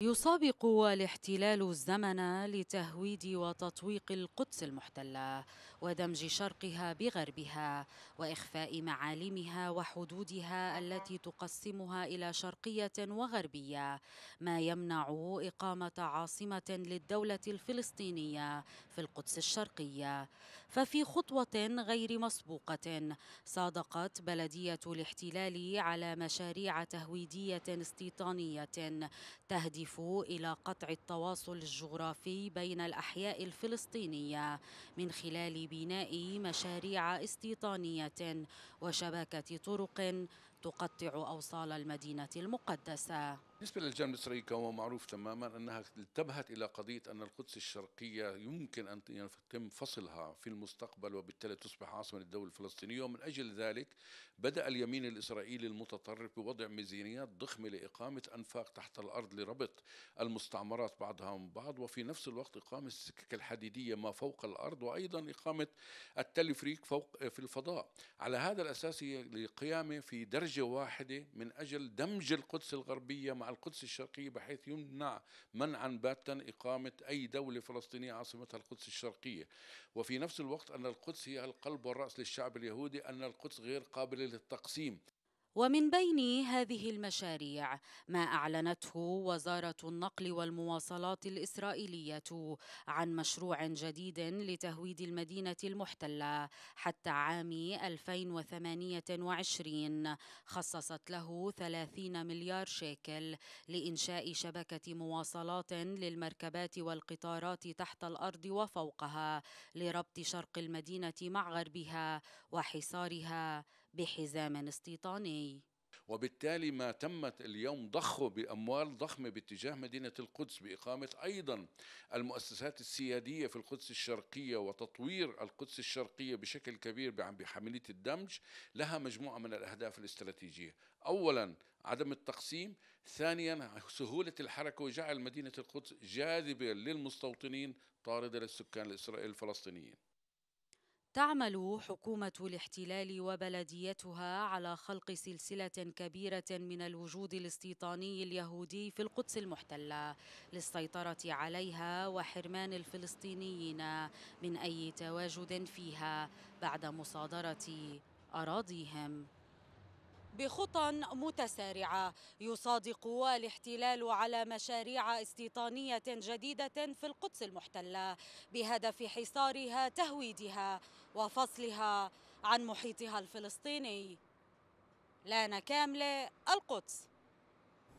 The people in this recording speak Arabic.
يسابق الاحتلال الزمن لتهويد وتطويق القدس المحتلة ودمج شرقها بغربها وإخفاء معالمها وحدودها التي تقسمها إلى شرقية وغربية ما يمنع إقامة عاصمة للدولة الفلسطينية في القدس الشرقية ففي خطوة غير مسبوقة صادقت بلدية الاحتلال على مشاريع تهويدية استيطانية تهدف تهدف إلى قطع التواصل الجغرافي بين الأحياء الفلسطينية من خلال بناء مشاريع استيطانية وشبكة طرق تقطع أوصال المدينة المقدسة بالنسبة للجانب الإسرائيلي كما معروف تماما أنها انتبهت إلى قضية أن القدس الشرقية يمكن أن يتم فصلها في المستقبل وبالتالي تصبح عاصمة الدولة الفلسطينية ومن أجل ذلك بدأ اليمين الإسرائيلي المتطرف بوضع ميزانيات ضخمة لإقامة أنفاق تحت الأرض لربط المستعمرات بعضها من بعض وفي نفس الوقت إقامة السكك الحديدية ما فوق الأرض وأيضا إقامة التلفريك فوق في الفضاء على هذا الأساس هي قيامة في درجة درجة واحدة من أجل دمج القدس الغربية مع القدس الشرقية بحيث يمنع منعا باتا إقامة أي دولة فلسطينية عاصمتها القدس الشرقية وفي نفس الوقت أن القدس هي القلب والرأس للشعب اليهودي أن القدس غير قابلة للتقسيم ومن بين هذه المشاريع ما أعلنته وزارة النقل والمواصلات الإسرائيلية عن مشروع جديد لتهويد المدينة المحتلة حتى عام 2028 خصصت له 30 مليار شيكل لإنشاء شبكة مواصلات للمركبات والقطارات تحت الأرض وفوقها لربط شرق المدينة مع غربها وحصارها بحزام استيطاني وبالتالي ما تمت اليوم ضخه باموال ضخمه باتجاه مدينه القدس باقامه ايضا المؤسسات السياديه في القدس الشرقيه وتطوير القدس الشرقيه بشكل كبير بحمليه الدمج لها مجموعه من الاهداف الاستراتيجيه، اولا عدم التقسيم، ثانيا سهوله الحركه وجعل مدينه القدس جاذبه للمستوطنين طارده للسكان الإسرائيلي الفلسطينيين. تعمل حكومة الاحتلال وبلديتها على خلق سلسلة كبيرة من الوجود الاستيطاني اليهودي في القدس المحتلة للسيطرة عليها وحرمان الفلسطينيين من أي تواجد فيها بعد مصادرة أراضيهم بخطى متسارعة يصادق الاحتلال على مشاريع استيطانية جديدة في القدس المحتلة بهدف حصارها تهويدها وفصلها عن محيطها الفلسطيني لانا كاملة القدس